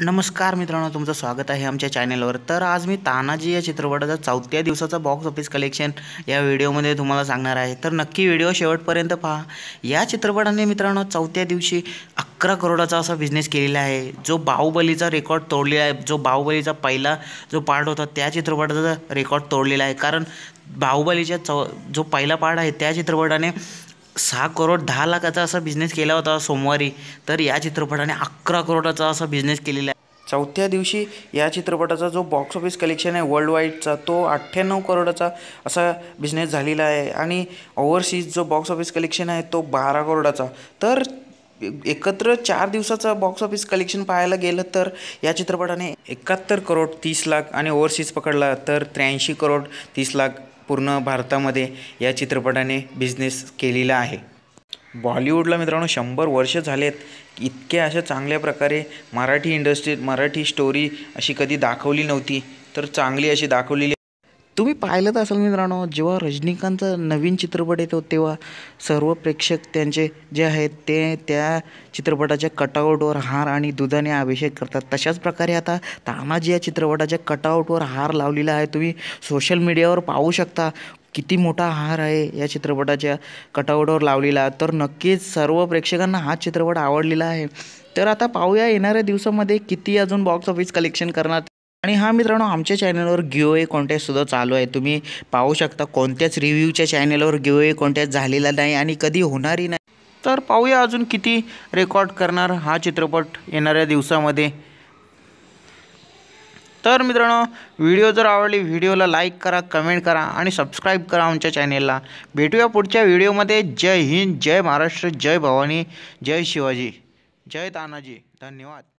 नमस्कार मित्रांनो तुमचं स्वागत आहे आमच्या चॅनेलवर तर आज मी तानाजी या चित्रपटाचा चौथ्या दिवसाचा बॉक्स ऑफिस कलेक्शन या व्हिडिओमध्ये तुम्हाला सांगणार आहे तर नक्की व्हिडिओ शेवटपर्यंत पहा या चित्रपटाने मित्रांनो चौथ्या दिवशी अकरा करोडाचा असा बिझनेस केलेला आहे जो बाहुबलीचा रेकॉर्ड तोडलेला आहे जो बाहुबलीचा पहिला जो पार्ट होता त्या चित्रपटाचा रेकॉर्ड तोडलेला आहे कारण बाहुबलीच्या चौ जो पहिला पार्ट आहे त्या चित्रपटाने सहा करोड दहा लाखाचा असा बिझनेस केला होता सोमवारी तर या चित्रपटाने अकरा करोडाचा असा बिझनेस केलेला आहे चौथ्या दिवशी या चित्रपटाचा जो बॉक्स ऑफिस कलेक्शन आहे वर्ल्ड वाईडचा तो अठ्ठ्याण्णव करोडाचा असा बिझनेस झालेला आहे आणि ओव्हरसीज जो बॉक्स ऑफिस कलेक्शन आहे तो बारा करोडाचा तर एकत्र चार दिवसाचं बॉक्स ऑफिस कलेक्शन पाहायला गेलं तर या चित्रपटाने एकाहत्तर करोड तीस लाख आणि ओव्हरसीज पकडला तर त्र्याऐंशी करोड तीस लाख पूर्ण भारतामध्ये या चित्रपटाने बिझनेस केलेला आहे बॉलिवूडला मित्रांनो शंभर वर्ष झालेत इतक्या अशा चांगल्या प्रकारे मराठी इंडस्ट्रीत मराठी स्टोरी अशी कधी दाखवली नव्हती तर चांगली अशी दाखवलेली तुम्ही पाहिलं तर असाल मित्रांनो जेव्हा रजनीकांतचा नवीन चित्रपट येतो तेव्हा सर्व प्रेक्षक त्यांचे जे आहेत ते त्या चित्रपटाच्या कटआउटवर हार आणि दुधाने अभिषेक करतात तशाच प्रकारे आता तानाजी या चित्रपटाच्या कटआउटवर हार लावलेला आहे तुम्ही सोशल मीडियावर पाहू शकता किती मोठा हार आहे या चित्रपटाच्या कटआउटवर लावलेला तर नक्कीच सर्व प्रेक्षकांना हा चित्रपट आवडलेला आहे तर आता पाहूया येणाऱ्या दिवसामध्ये किती अजून बॉक्स ऑफिस कलेक्शन करणार आणि हा मित्रांनो आमच्या चॅनलवर कॉन्टेस्ट सुद्धा चालू आहे तुम्ही पाहू शकता कोणत्याच रिव्ह्यूच्या चॅनलवर ए कॉन्टेस्ट झालेला नाही आणि कधी होणारही नाही तर पाहूया अजून किती रेकॉर्ड करणार हा चित्रपट येणाऱ्या दिवसामध्ये तर मित्रांनो व्हिडिओ जर आवडली व्हिडिओला लाईक करा कमेंट करा आणि सबस्क्राईब करा आमच्या चॅनेलला भेटूया पुढच्या व्हिडिओमध्ये जय हिंद जय महाराष्ट्र जय भवानी जय शिवाजी जय तानाजी धन्यवाद